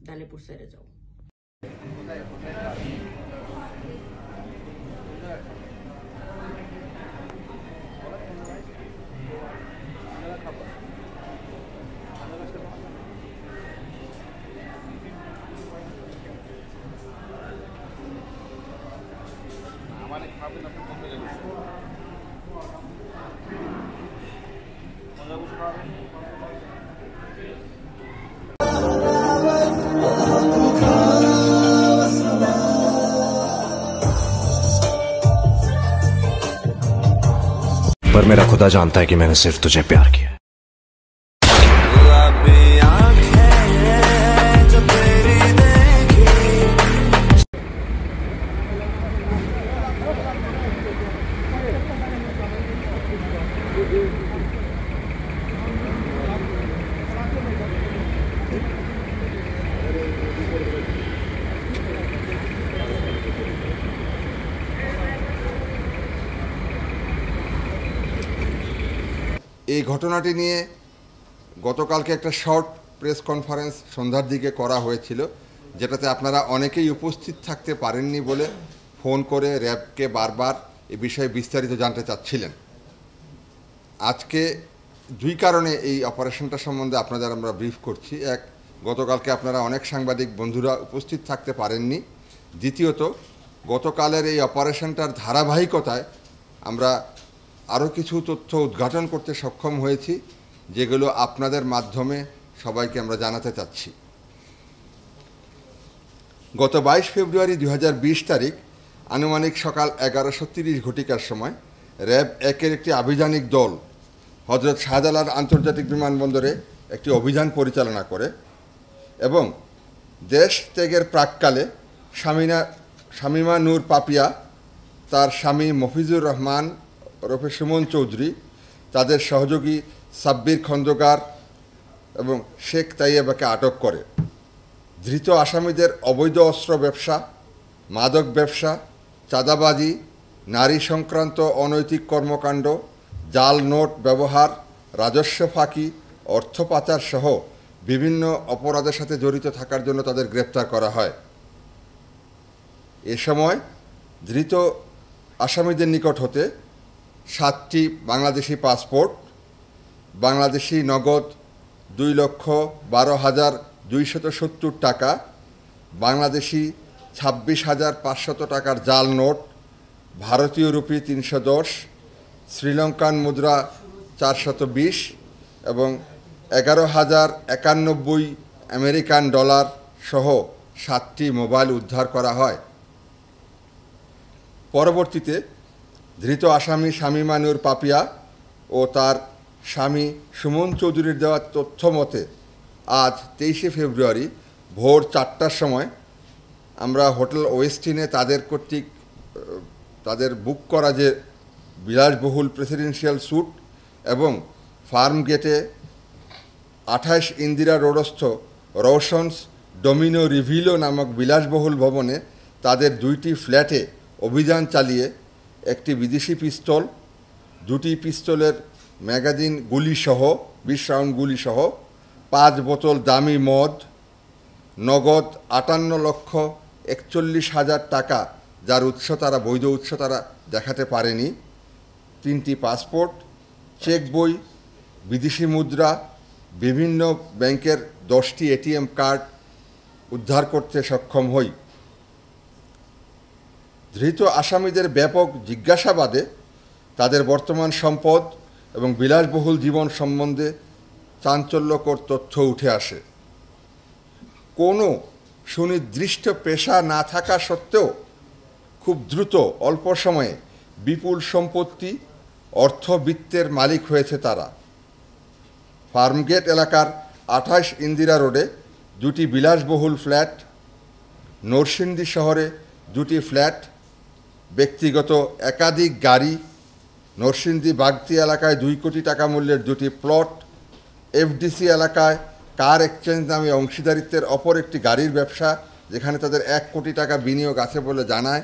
dar le pusere rău. पर मेरा खुदा जानता है कि मैंने सिर्फ तुझे प्यार किया এই ঘটনাটি নিয়ে গতকালকে একটা শর্ট প্রেস কনফারেন্স সন্ধ্যার দিকে করা হয়েছিল যেটাতে আপনারা অনেকেই উপস্থিত থাকতে পারেননি বলে ফোন করে র্যাবকে বারবার এ বিষয়ে বিস্তারিত জানতে চাচ্ছিলেন আজকে দুই কারণে এই অপারেশনটা সম্বন্ধে আপনাদের আমরা ব্রিফ করছি এক গতকালকে আপনারা অনেক সাংবাদিক বন্ধুরা উপস্থিত থাকতে পারেননি দ্বিতীয়ত গতকালের এই অপারেশনটার ধারাবাহিকতায় আমরা আরও কিছু তথ্য উদ্ঘাটন করতে সক্ষম হয়েছি যেগুলো আপনাদের মাধ্যমে সবাইকে আমরা জানাতে চাচ্ছি গত বাইশ ফেব্রুয়ারি দু তারিখ আনুমানিক সকাল এগারোশো তিরিশ ঘটিকার সময় র্যাব একের একটি আভিযানিক দল হজরত শাহজালাল আন্তর্জাতিক বিমানবন্দরে একটি অভিযান পরিচালনা করে এবং দেশ ত্যাগের প্রাককালে স্বামীনা শামিমা নূর পাপিয়া তার স্বামী মফিজুর রহমান ওরফে সুমন চৌধুরী তাদের সহযোগী সাব্বির খন্দকার এবং শেখ তাইয়াবাকে আটক করে ধৃত আসামিদের অবৈধ অস্ত্র ব্যবসা মাদক ব্যবসা চাঁদাবাজি নারী সংক্রান্ত অনৈতিক কর্মকাণ্ড জাল নোট ব্যবহার রাজস্ব ফাঁকি অর্থ পাচার সহ বিভিন্ন অপরাধের সাথে জড়িত থাকার জন্য তাদের গ্রেপ্তার করা হয় এ সময় ধৃত আসামিদের নিকট হতে সাতটি বাংলাদেশি পাসপোর্ট বাংলাদেশি নগদ দুই লক্ষ বারো হাজার দুইশত সত্তর টাকা বাংলাদেশি ছাব্বিশ হাজার পাঁচশত টাকার জাল নোট ভারতীয় রুপি তিনশো দশ শ্রীলঙ্কান মুদ্রা চারশত বিশ এবং এগারো হাজার একানব্বই আমেরিকান ডলার সহ সাতটি মোবাইল উদ্ধার করা হয় পরবর্তীতে ধৃত আসামি মানুর পাপিয়া ও তার স্বামী সুমন চৌধুরীর দেওয়া তথ্য মতে আজ তেইশে ফেব্রুয়ারি ভোর চারটার সময় আমরা হোটেল ওয়েস্টিনে তাদের কর্তৃক তাদের বুক করা যে বিলাসবহুল প্রেসিডেন্সিয়াল স্যুট এবং ফার্ম গেটে আঠাশ ইন্দিরা রোডস্থ রোশনস ডোমিনো রিভিলো নামক বিলাসবহুল ভবনে তাদের দুইটি ফ্ল্যাটে অভিযান চালিয়ে একটি বিদেশি পিস্তল দুটি পিস্তলের ম্যাগাজিন গুলিসহ বিশ রাউন্ড গুলিসহ পাঁচ বোতল দামি মদ নগদ আটান্ন লক্ষ একচল্লিশ হাজার টাকা যার উৎস তারা বৈধ উৎস তারা দেখাতে পারেনি তিনটি পাসপোর্ট চেক বই বিদেশি মুদ্রা বিভিন্ন ব্যাংকের দশটি এটিএম কার্ড উদ্ধার করতে সক্ষম হই ধৃত আসামিদের ব্যাপক জিজ্ঞাসাবাদে তাদের বর্তমান সম্পদ এবং বিলাসবহুল জীবন সম্বন্ধে চাঞ্চল্যকর তথ্য উঠে আসে কোনো সুনির্দিষ্ট পেশা না থাকা সত্ত্বেও খুব দ্রুত অল্প সময়ে বিপুল সম্পত্তি অর্থবিত্তের মালিক হয়েছে তারা ফার্মগেট এলাকার আঠাশ ইন্দিরা রোডে দুটি বিলাসবহুল ফ্ল্যাট নরসিংদী শহরে দুটি ফ্ল্যাট ব্যক্তিগত একাধিক গাড়ি নরসিংদী বাগদি এলাকায় দুই কোটি টাকা মূল্যের দুটি প্লট এফডিসি এলাকায় কার এক্সচেঞ্জ নামে অংশীদারিত্বের অপর একটি গাড়ির ব্যবসা যেখানে তাদের এক কোটি টাকা বিনিয়োগ আছে বলে জানায়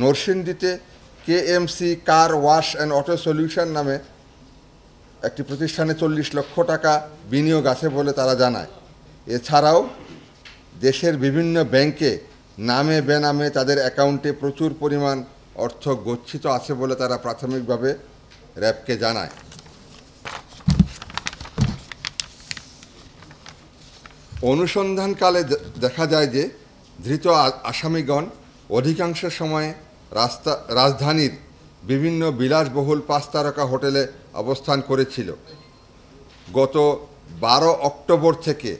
নরসিংদীতে KMC car wash and auto solution নামে একটি প্রতিষ্ঠানে চল্লিশ লক্ষ টাকা বিনিয়োগ আছে বলে তারা জানায় এছাড়াও দেশের বিভিন্ন ব্যাংকে নামে বেনামে তাদের অ্যাকাউন্টে প্রচুর পরিমাণ অর্থ গচ্ছিত আছে বলে তারা প্রাথমিকভাবে র্যাবকে জানায় অনুসন্ধানকালে দেখা যায় যে ধৃত আসামিগণ অধিকাংশ সময়ে রাস্তা রাজধানীর বিভিন্ন বিলাসবহুল পাঁচ তারকা হোটেলে অবস্থান করেছিল গত বারো অক্টোবর থেকে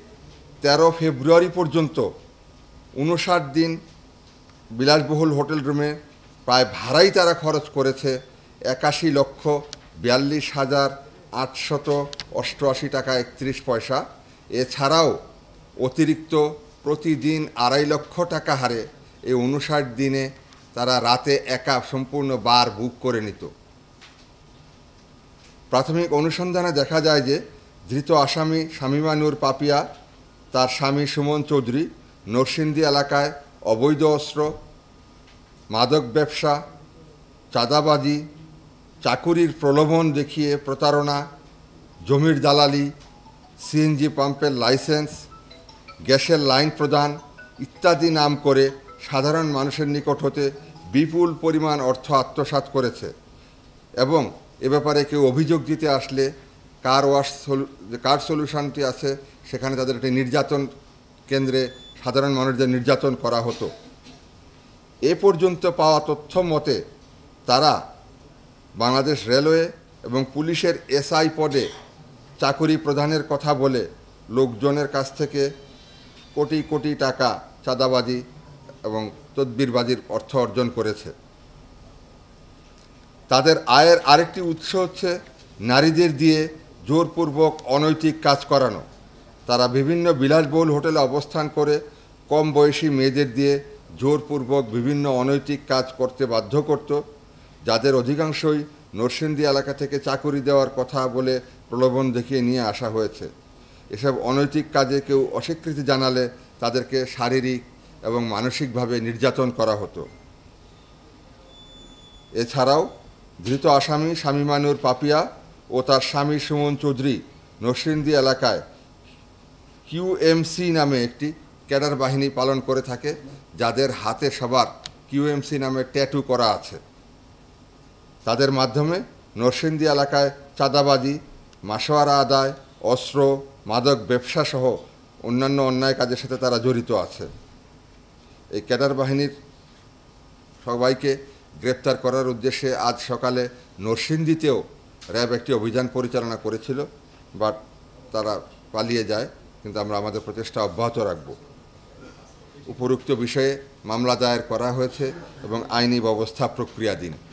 ১৩ ফেব্রুয়ারি পর্যন্ত উনষাট দিন বিলাসবহুল হোটেল রুমে প্রায় ভাড়াই তারা খরচ করেছে একাশি লক্ষ বিয়াল্লিশ হাজার আটশত অষ্টআশি টাকা একত্রিশ পয়সা এছাড়াও অতিরিক্ত প্রতিদিন আড়াই লক্ষ টাকা হারে এই উনষাট দিনে তারা রাতে একা সম্পূর্ণ বার বুক করে নিত প্রাথমিক অনুসন্ধানে দেখা যায় যে ধৃত আসামি শামিমানুর পাপিয়া তার স্বামী সুমন চৌধুরী নরসিংদী এলাকায় অবৈধ অস্ত্র মাদক ব্যবসা চাঁদাবাজি চাকুরির প্রলোভন দেখিয়ে প্রতারণা জমির দালালি সিএনজি পাম্পের লাইসেন্স গ্যাসের লাইন প্রদান ইত্যাদি নাম করে সাধারণ মানুষের নিকট হতে বিপুল পরিমাণ অর্থ আত্মসাত করেছে এবং এ ব্যাপারে কেউ অভিযোগ দিতে আসলে কার ওয়াশ কার সলিউশনটি আছে সেখানে তাদের একটি নির্যাতন কেন্দ্রে সাধারণ মানুষদের নির্যাতন করা হতো এ পর্যন্ত পাওয়া তথ্য মতে তারা বাংলাদেশ রেলওয়ে এবং পুলিশের এসআই পদে চাকুরি প্রদানের কথা বলে লোকজনের কাছ থেকে কোটি কোটি টাকা চাঁদাবাজি এবং তদ্বিরবাজির অর্থ অর্জন করেছে তাদের আয়ের আরেকটি উৎস হচ্ছে নারীদের দিয়ে জোরপূর্বক অনৈতিক কাজ করানো তারা বিভিন্ন বিলাসবহুল হোটেলে অবস্থান করে কম বয়সী মেয়েদের দিয়ে জোরপূর্বক বিভিন্ন অনৈতিক কাজ করতে বাধ্য করত যাদের অধিকাংশই নরসিংদী এলাকা থেকে চাকুরি দেওয়ার কথা বলে প্রলোভন দেখিয়ে নিয়ে আসা হয়েছে এসব অনৈতিক কাজে কেউ অস্বীকৃতি জানালে তাদেরকে শারীরিক এবং মানসিকভাবে নির্যাতন করা হতো এছাড়াও ধৃত আসামি স্বামীমানুর পাপিয়া ও তার স্বামী সুমন চৌধুরী নরসিংদী এলাকায় কিউএমসি নামে একটি ক্যাডার বাহিনী পালন করে থাকে যাদের হাতে সবার কিউএমসি নামে ট্যাটু করা আছে তাদের মাধ্যমে নরসিংদী এলাকায় চাঁদাবাজি মাসোয়ারা আদায় অস্ত্র মাদক ব্যবসাসহ অন্যান্য অন্যায় কাজের সাথে তারা জড়িত আছে এই ক্যাডার বাহিনীর সবাইকে গ্রেপ্তার করার উদ্দেশ্যে আজ সকালে নরসিংদীতেও র্যাব একটি অভিযান পরিচালনা করেছিল বাট তারা পালিয়ে যায় কিন্তু আমরা আমাদের প্রচেষ্টা অব্যাহত রাখবো উপরুক্ত বিষয়ে মামলা দায়ের করা হয়েছে এবং আইনি ব্যবস্থা প্রক্রিয়াধীন